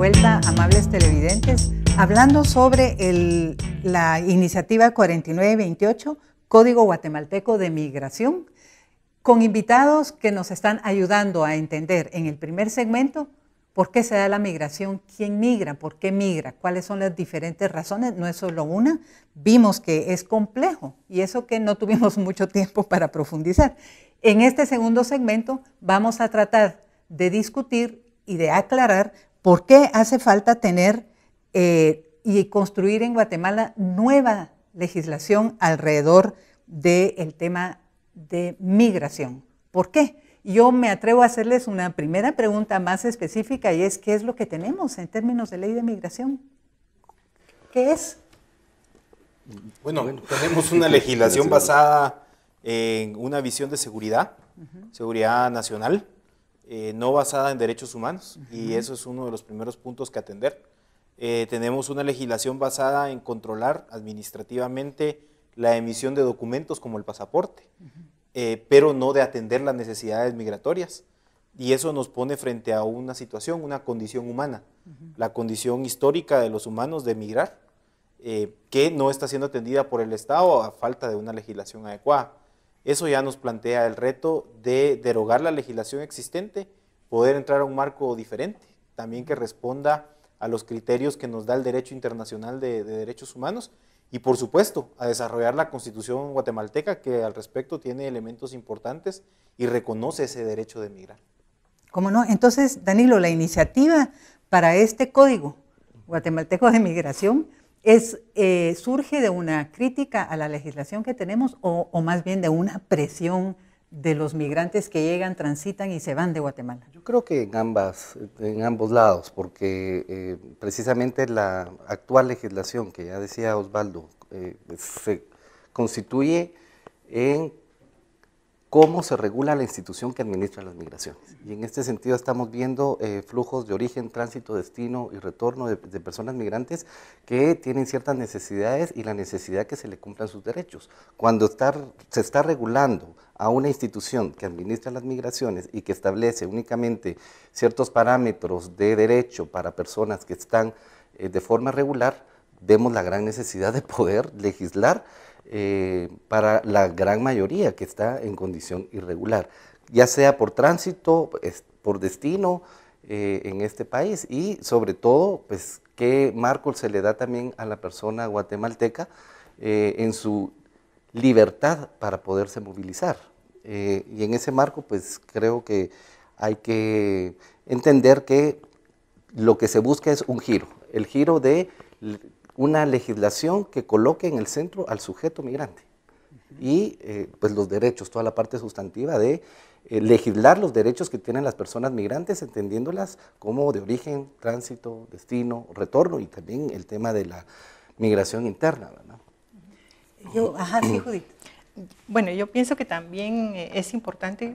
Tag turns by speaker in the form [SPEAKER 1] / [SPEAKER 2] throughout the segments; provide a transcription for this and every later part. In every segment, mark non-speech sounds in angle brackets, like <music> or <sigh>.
[SPEAKER 1] vuelta, amables televidentes, hablando sobre la iniciativa 4928, Código Guatemalteco de Migración, con invitados que nos están ayudando a entender en el primer segmento por qué se da la migración, quién migra, por qué migra, cuáles son las diferentes razones, no es solo una, vimos que es complejo y eso que no tuvimos <laughs> mucho tiempo para profundizar. En este segundo segmento vamos a tratar de discutir y de aclarar ¿Por qué hace falta tener eh, y construir en Guatemala nueva legislación alrededor del tema de migración? ¿Por qué? Yo me atrevo a hacerles una primera pregunta más específica y es ¿qué es lo que tenemos en términos de ley de migración? ¿Qué es?
[SPEAKER 2] Bueno, tenemos una legislación basada en una visión de seguridad, seguridad nacional, eh, no basada en derechos humanos y eso es uno de los primeros puntos que atender. Eh, tenemos una legislación basada en controlar administrativamente la emisión de documentos como el pasaporte, eh, pero no de atender las necesidades migratorias. Y eso nos pone frente a una situación, una condición humana, la condición histórica de los humanos de emigrar, que no está siendo atendida por el Estado a falta de una legislación adecuada. Eso ya nos plantea el reto de derogar la legislación existente, poder entrar a un marco diferente, también que responda a los criterios que nos da el derecho internacional de, derechos humanos y, por supuesto, a desarrollar la constitución guatemalteca que al respecto tiene elementos importantes y reconoce ese derecho de emigrar.
[SPEAKER 1] ¿Cómo no? Entonces, Danilo, la iniciativa para este código guatemalteco de migración es, eh, surge de una crítica a la legislación que tenemos o, más bien de una presión de los migrantes que llegan, transitan y se van de Guatemala?
[SPEAKER 3] Yo creo que en, ambas, en ambos lados, porque eh, precisamente la actual legislación que ya decía Osvaldo eh, se constituye en cómo se regula la institución que administra las migraciones. Y en este sentido estamos viendo eh, flujos de origen, tránsito, destino y retorno de, personas migrantes que tienen ciertas necesidades y la necesidad que se le cumplan sus derechos. Cuando se está regulando a una institución que administra las migraciones y que establece únicamente ciertos parámetros de derecho para personas que están eh, de forma regular, vemos la gran necesidad de poder legislar eh, para la gran mayoría que está en condición irregular, ya sea por tránsito, por destino eh, en este país y sobre todo, pues, qué marco se le da también a la persona guatemalteca eh, en su libertad para poderse movilizar. y en ese marco, pues, creo que hay que entender que lo que se busca es un giro, el giro de una legislación que coloque en el centro al sujeto migrante y eh, pues los derechos, toda la parte sustantiva de eh, legislar los derechos que tienen las personas migrantes, entendiéndolas como de origen, tránsito, destino, retorno y también el tema de la migración interna.
[SPEAKER 4] ajá, Bueno, yo pienso que también eh, es importante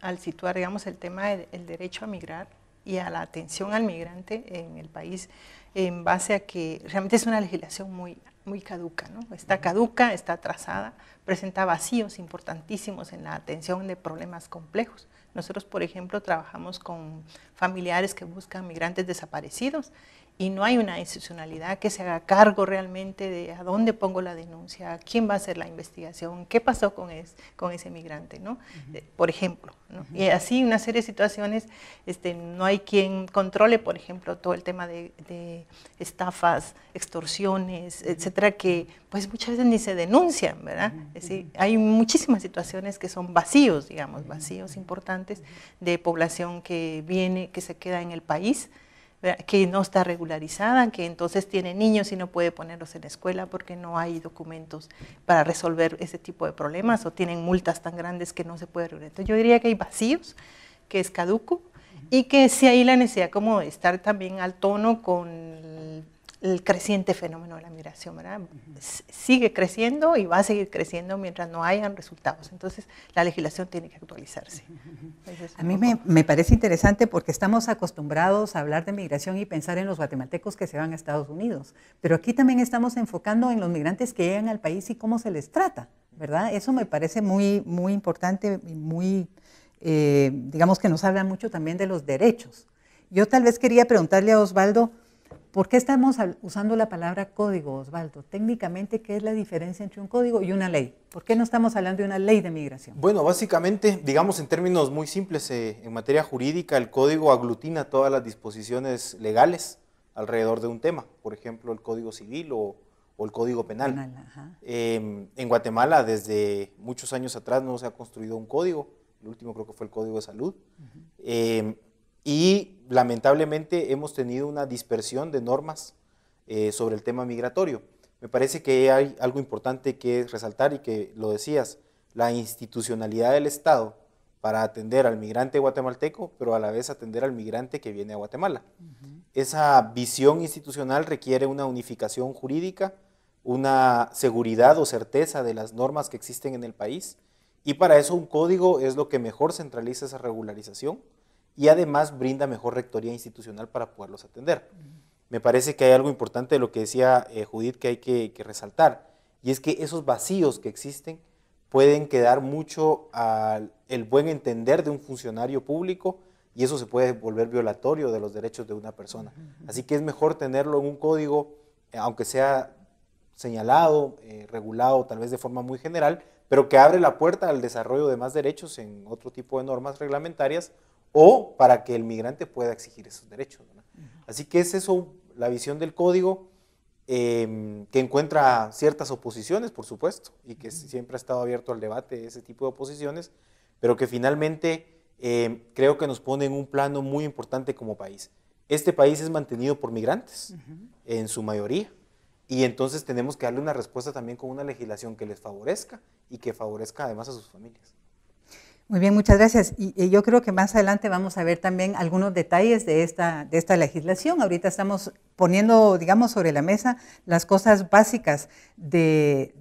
[SPEAKER 4] al situar, digamos, el tema del derecho a migrar, y a la atención al migrante en el país en base a que realmente es una legislación muy, muy caduca, ¿no? Está caduca, está atrasada, presenta vacíos importantísimos en la atención de problemas complejos. Nosotros, por ejemplo, trabajamos con familiares que buscan migrantes desaparecidos y no hay una institucionalidad que se haga cargo realmente de a dónde pongo la denuncia, quién va a hacer la investigación, qué pasó con, con ese migrante, ¿no? Eh, por ejemplo. Y así una serie de situaciones, este, no hay quien controle, por ejemplo, todo el tema de, estafas, extorsiones, etcétera, que pues muchas veces ni se denuncian, ¿verdad? hay muchísimas situaciones que son vacíos, digamos, vacíos importantes de población que viene, que se queda en el país, que no está regularizada, que entonces tiene niños y no puede ponerlos en escuela porque no hay documentos para resolver ese tipo de problemas o tienen multas tan grandes que no se puede regular. Entonces yo diría que hay vacíos, que es caduco y que si hay la necesidad como de estar también al tono con el creciente fenómeno de la migración, ¿verdad? Sigue creciendo y va a seguir creciendo mientras no hayan resultados. Entonces, la legislación tiene que actualizarse. a
[SPEAKER 1] mí me, parece interesante porque estamos acostumbrados a hablar de migración y pensar en los guatemaltecos que se van a Estados Unidos, pero aquí también estamos enfocando en los migrantes que llegan al país y cómo se les trata, ¿verdad? Eso me parece muy, muy importante y muy, eh, digamos que nos habla mucho también de los derechos. Yo tal vez quería preguntarle a Osvaldo, ¿Por qué estamos usando la palabra código, Osvaldo? Técnicamente, ¿qué es la diferencia entre un código y una ley? ¿Por qué no estamos hablando de una ley de migración?
[SPEAKER 2] Bueno, básicamente, digamos en términos muy simples, eh, en materia jurídica, el código aglutina todas las disposiciones legales alrededor de un tema, por ejemplo, el código civil o, el código penal. Em, en Guatemala, desde muchos años atrás, no se ha construido un código, el último creo que fue el código de salud y lamentablemente hemos tenido una dispersión de normas eh, sobre el tema migratorio. Me parece que hay algo importante que resaltar y que lo decías, la institucionalidad del Estado para atender al migrante guatemalteco, pero a la vez atender al migrante que viene a Guatemala. Esa visión institucional requiere una unificación jurídica, una seguridad o certeza de las normas que existen en el país, y para eso un código es lo que mejor centraliza esa regularización y además brinda mejor rectoría institucional para poderlos atender. Me parece que hay algo importante de lo que decía eh, Judith que hay que, resaltar, y es que esos vacíos que existen pueden quedar mucho al el buen entender de un funcionario público y eso se puede volver violatorio de los derechos de una persona. Así que es mejor tenerlo en un código, eh, aunque sea señalado, eh, regulado tal vez de forma muy general, pero que abre la puerta al desarrollo de más derechos en otro tipo de normas reglamentarias o para que el migrante pueda exigir esos derechos. Así que es eso la visión del código, em, que encuentra ciertas oposiciones, por supuesto, y que siempre ha estado abierto al debate ese tipo de oposiciones, pero que finalmente em, creo que nos pone en un plano muy importante como país. Este país es mantenido por migrantes, en su mayoría, y entonces tenemos que darle una respuesta también con una legislación que les favorezca y que favorezca además a sus familias.
[SPEAKER 1] Muy bien, muchas gracias. Y, yo creo que más adelante vamos a ver también algunos detalles de esta, de esta legislación. Ahorita estamos poniendo, digamos, sobre la mesa las cosas básicas de,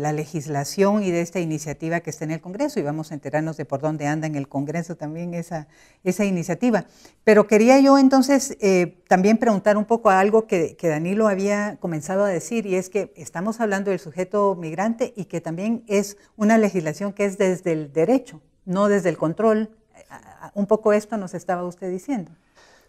[SPEAKER 1] la legislación y de esta iniciativa que está en el Congreso y vamos a enterarnos de por dónde anda en el Congreso también esa, iniciativa. Pero quería yo entonces eh, también preguntar un poco a algo que, que Danilo había comenzado a decir y es que estamos hablando del sujeto migrante y que también es una legislación que es desde el derecho, no desde el control. Un poco esto nos estaba usted diciendo.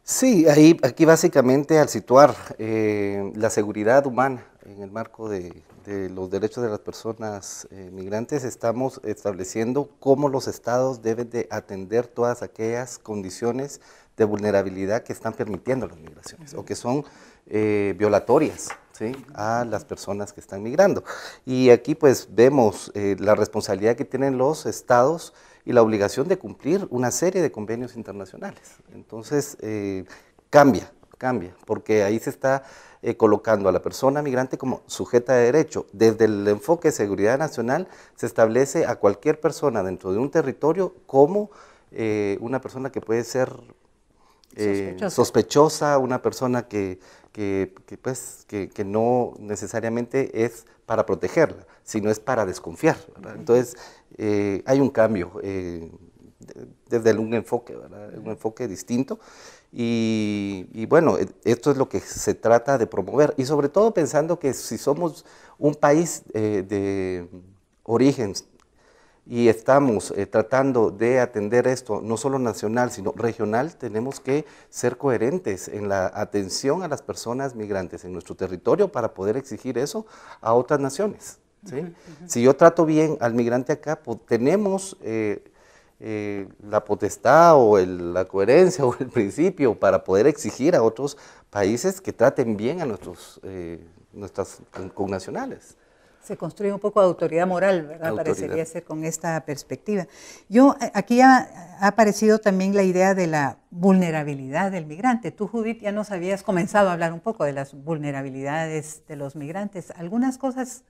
[SPEAKER 1] Sí,
[SPEAKER 3] ahí, aquí básicamente al situar eh, la seguridad humana en el marco de, los derechos de las personas eh, migrantes, estamos estableciendo cómo los estados deben de atender todas aquellas condiciones de vulnerabilidad que están permitiendo las migraciones o que son eh, violatorias a las personas que están migrando. Y aquí pues vemos la responsabilidad que tienen los estados y la obligación de cumplir una serie de convenios internacionales. Entonces, eh, cambia, cambia, porque ahí se está eh, colocando a la persona migrante como sujeta de derecho. Desde el enfoque de seguridad nacional se establece a cualquier persona dentro de un territorio como eh, una persona que puede ser eh, sospechosa. una persona que, pues, que, no necesariamente es para protegerla, sino es para desconfiar. Entonces, eh, hay un cambio eh, desde un enfoque, un enfoque distinto. Y, bueno, e, esto es lo que se trata de promover. Y sobre todo pensando que si somos un país de origen y estamos eh, tratando de atender esto, no solo nacional, sino regional, tenemos que ser coherentes en la atención a las personas migrantes en nuestro territorio para poder exigir eso a otras naciones. Si yo trato bien al migrante acá, pues, tenemos eh, eh, la potestad o la coherencia o el principio para poder exigir a otros países que traten bien a nuestros, nuestras
[SPEAKER 1] connacionales se construye un poco de autoridad moral, ¿verdad? Parecería ser con esta perspectiva. Yo, eh, aquí ha, aparecido también la idea de la vulnerabilidad del migrante. Tú, Judith, ya nos habías comenzado a hablar un poco de las vulnerabilidades de los migrantes. Algunas cosas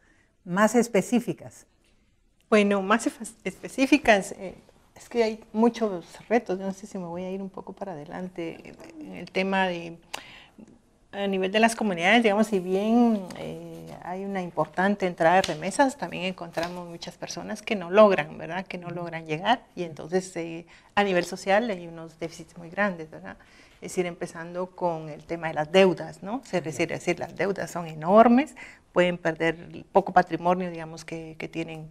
[SPEAKER 1] más específicas.
[SPEAKER 4] Bueno, más específicas, eh, es que hay muchos retos. No sé si me voy a ir un poco para adelante en el tema de a nivel de las comunidades, digamos, si bien eh, hay una importante entrada de remesas, también encontramos muchas personas que no logran, ¿verdad? Que no logran llegar y entonces eh, a nivel social hay unos déficits muy grandes, ¿verdad? Es decir, empezando con el tema de las deudas, ¿no? se refiere a decir las deudas son enormes, pueden perder poco patrimonio, digamos, que, que tienen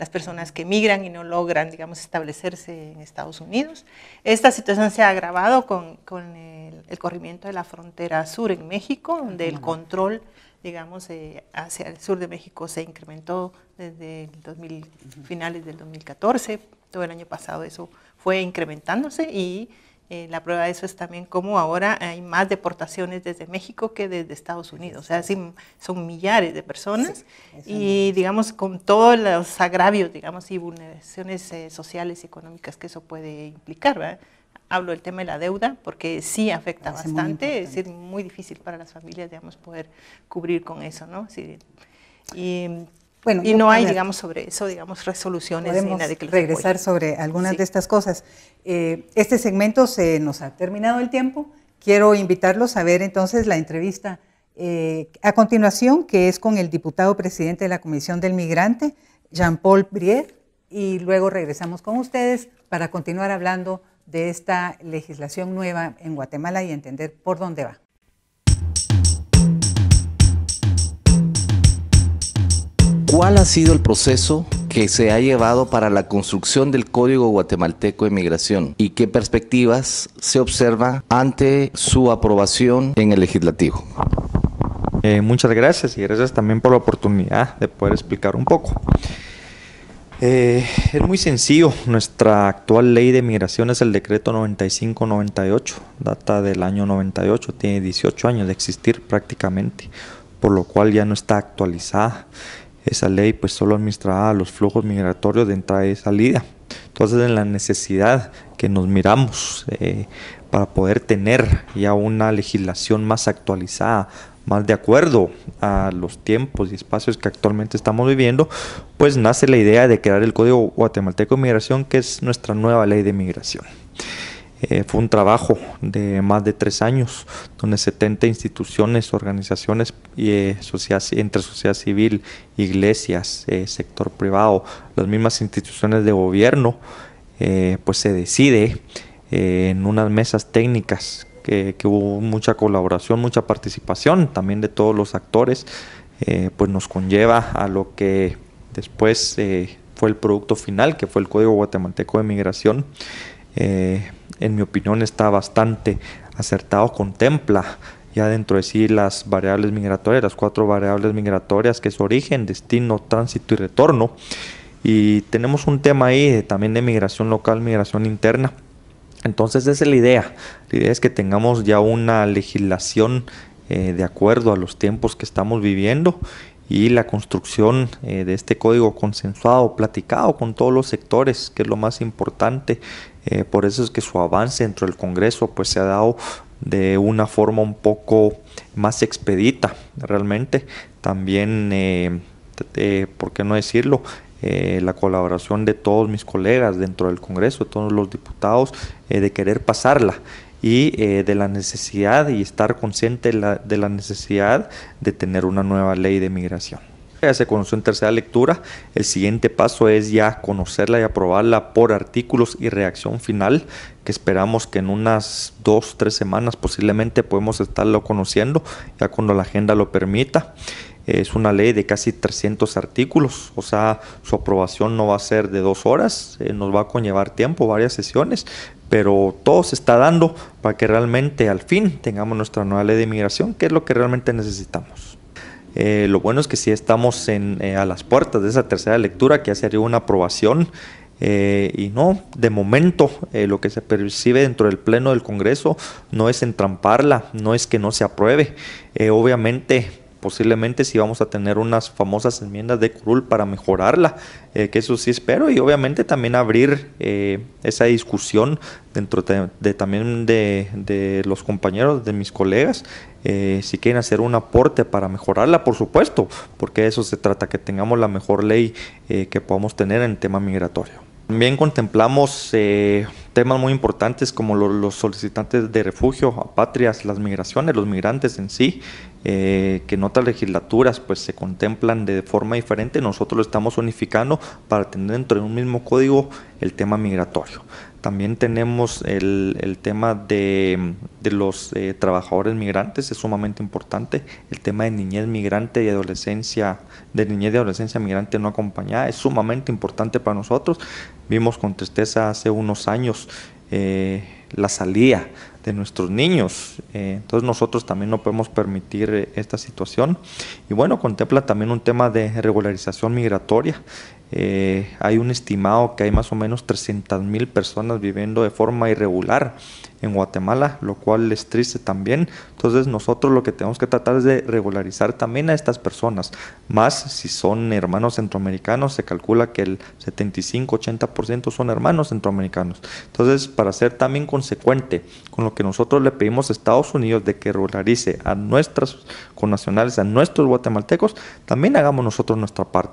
[SPEAKER 4] las personas que migran y no logran, digamos, establecerse en Estados Unidos. Esta situación se ha agravado con, con el, corrimiento de la frontera sur en México, donde el control, digamos, eh, hacia el sur de México se incrementó desde el 2000, finales del 2014, todo el año pasado eso fue incrementándose y eh, la prueba de eso es también cómo ahora hay más deportaciones desde México que desde Estados Unidos. O sea, sí, son millares de personas y, digamos, con todos los agravios, digamos, y vulneraciones eh, sociales y económicas que eso puede implicar, ¿verdad? Hablo del tema de la deuda porque sí afecta bastante, es decir, muy difícil para las familias, digamos, poder cubrir con eso, ¿no? Sí, y bueno, y no hay, digamos, sobre eso, digamos, resoluciones. regresar
[SPEAKER 1] sobre algunas de estas cosas. Eh, este segmento se nos ha terminado el tiempo. Quiero invitarlos a ver entonces la entrevista eh, a continuación, que es con el diputado presidente de la Comisión del Migrante, Jean-Paul Brier, y luego regresamos con ustedes para continuar hablando de esta legislación nueva en Guatemala y entender por dónde va.
[SPEAKER 3] ¿Cuál ha sido el proceso que se ha llevado para la construcción del Código Guatemalteco de Migración y qué perspectivas se observa ante su aprobación en el legislativo? Eh, muchas gracias y gracias también por la
[SPEAKER 5] oportunidad de poder explicar un poco. Eh, es muy sencillo, nuestra actual ley de migración es el decreto 9598, data del año 98, tiene 18 años de existir prácticamente, por lo cual ya no está actualizada. Esa ley pues solo administraba los flujos migratorios de entrada y salida. Entonces en la necesidad que nos miramos eh, para poder tener ya una legislación más actualizada, más de acuerdo a los tiempos y espacios que actualmente estamos viviendo, pues nace la idea de crear el Código Guatemalteco de Migración, que es nuestra nueva ley de migración. Eh, fue un trabajo de más de tres años, donde 70 instituciones, organizaciones eh, entre sociedad civil, iglesias, eh, sector privado, las mismas instituciones de gobierno, pues se decide en unas mesas técnicas que, que, hubo mucha colaboración, mucha participación también de todos los actores, pues nos conlleva a lo que después fue el producto final, que fue el Código Guatemalteco de Migración. Eh, en mi opinión está bastante acertado, contempla ya dentro de sí las variables migratorias, las cuatro variables migratorias que es origen, destino, tránsito y retorno. Y tenemos un tema ahí también de migración local, migración interna. Entonces esa es la idea. La idea es que tengamos ya una legislación eh, de acuerdo a los tiempos que estamos viviendo y la construcción eh, de este código consensuado, platicado con todos los sectores, que es lo más importante, eh, por eso es que su avance dentro del Congreso pues se ha dado de una forma un poco más expedita realmente. También, eh, eh, ¿por qué no decirlo? la colaboración de todos mis colegas dentro del Congreso, de todos los diputados, de querer pasarla y de la necesidad y estar consciente de la necesidad de tener una nueva ley de migración ya se conoció en tercera lectura. El siguiente paso es ya conocerla y aprobarla por artículos y reacción final, que esperamos que en unas dos, tres semanas posiblemente podemos estarlo conociendo, ya cuando la agenda lo permita. Es una ley de casi 300 artículos, o sea, su aprobación no va a ser de dos horas, eh, nos va a conllevar tiempo, varias sesiones, pero todo se está dando para que realmente al fin tengamos nuestra nueva ley de inmigración, que es lo que realmente necesitamos. Eh, lo bueno es que sí estamos en, eh, a las puertas de esa tercera lectura, que ya sería una aprobación. Eh, y no, de momento lo que se percibe dentro del Pleno del Congreso no es entramparla, no es que no se apruebe. obviamente posiblemente si vamos a tener unas famosas enmiendas de curul para mejorarla, eh, que eso sí espero, y obviamente también abrir eh, esa discusión dentro de, también de, los compañeros, de mis colegas, eh, si quieren hacer un aporte para mejorarla, por supuesto, porque eso se trata, que tengamos la mejor ley que podamos tener en tema migratorio. También contemplamos temas muy importantes como los solicitantes de refugio, patrias, las migraciones, los migrantes en sí, eh, que en otras legislaturas pues se contemplan de forma diferente, nosotros lo estamos unificando para tener dentro de un mismo código el tema migratorio. También tenemos el, tema de, los eh, trabajadores migrantes, es sumamente importante. El tema de niñez migrante y adolescencia, de niñez y adolescencia migrante no acompañada, es sumamente importante para nosotros. Vimos con tristeza hace unos años eh, la salida de nuestros niños. Eh, entonces nosotros también no podemos permitir eh, esta situación. Y bueno, contempla también un tema de regularización migratoria. Eh, hay un estimado que hay más o menos 300 mil personas viviendo de forma irregular en Guatemala, lo cual es triste también. Entonces nosotros lo que tenemos que tratar es de regularizar también a estas personas, más si son hermanos centroamericanos, se calcula que el 75-80% son hermanos centroamericanos. Entonces, para ser también consecuente con lo que nosotros le pedimos a Estados Unidos de que regularice a nuestras connacionales, a nuestros guatemaltecos, también hagamos nosotros nuestra parte.